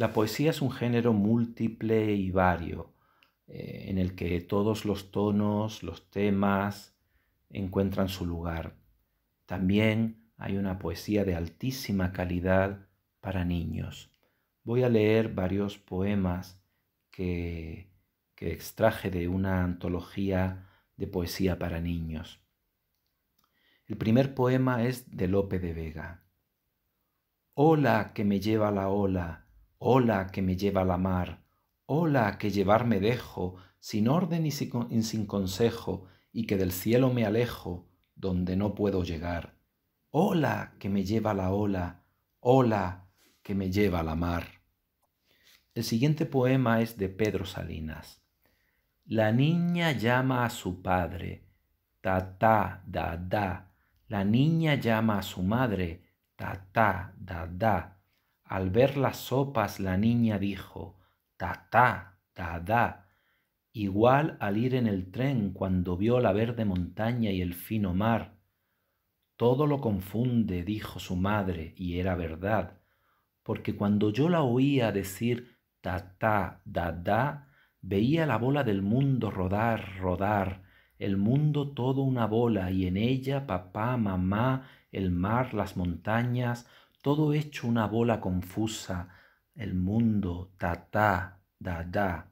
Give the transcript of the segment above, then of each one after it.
La poesía es un género múltiple y vario, eh, en el que todos los tonos, los temas encuentran su lugar. También hay una poesía de altísima calidad para niños. Voy a leer varios poemas que, que extraje de una antología de poesía para niños. El primer poema es de Lope de Vega. Hola que me lleva la ola ola que me lleva la mar, ola que llevar me dejo, sin orden y sin consejo, y que del cielo me alejo, donde no puedo llegar. Ola que me lleva la ola, ola que me lleva la mar. El siguiente poema es de Pedro Salinas. La niña llama a su padre, ta ta da da. La niña llama a su madre, ta ta da da. Al ver las sopas la niña dijo, ta ta, ta da, igual al ir en el tren cuando vio la verde montaña y el fino mar. Todo lo confunde, dijo su madre, y era verdad, porque cuando yo la oía decir ta ta, da da, veía la bola del mundo rodar, rodar, el mundo todo una bola y en ella papá, mamá, el mar, las montañas, todo hecho una bola confusa, el mundo, ta-ta, da-da.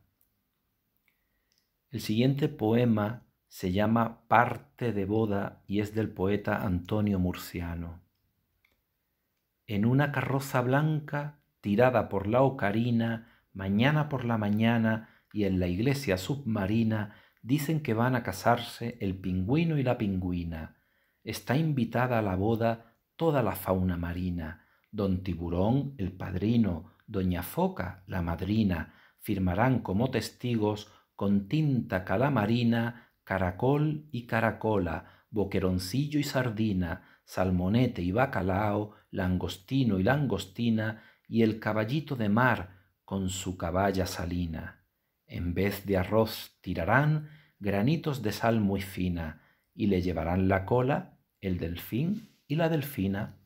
El siguiente poema se llama Parte de boda y es del poeta Antonio Murciano. En una carroza blanca, tirada por la ocarina, mañana por la mañana y en la iglesia submarina, dicen que van a casarse el pingüino y la pingüina. Está invitada a la boda toda la fauna marina. Don Tiburón, el padrino, Doña Foca, la madrina, firmarán como testigos con tinta calamarina, caracol y caracola, boqueroncillo y sardina, salmonete y bacalao, langostino y langostina, y el caballito de mar con su caballa salina. En vez de arroz tirarán granitos de sal muy fina, y le llevarán la cola el delfín y la delfina.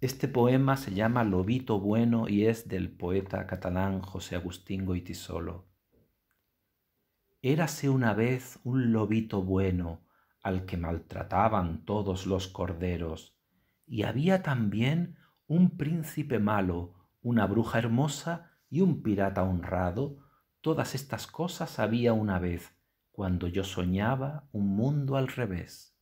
Este poema se llama Lobito Bueno y es del poeta catalán José Agustín Goitisolo. Érase una vez un lobito bueno al que maltrataban todos los corderos, y había también un príncipe malo, una bruja hermosa y un pirata honrado. Todas estas cosas había una vez, cuando yo soñaba un mundo al revés.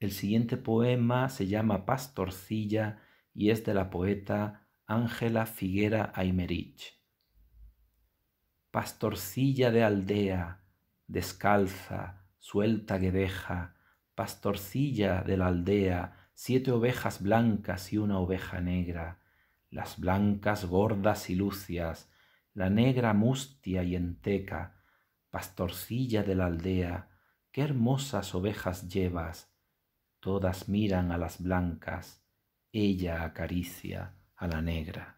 El siguiente poema se llama Pastorcilla y es de la poeta Ángela Figuera Aymerich. Pastorcilla de aldea, descalza, suelta que deja, pastorcilla de la aldea, siete ovejas blancas y una oveja negra, las blancas gordas y lucias, la negra mustia y enteca, pastorcilla de la aldea, qué hermosas ovejas llevas, Todas miran a las blancas, ella acaricia a la negra.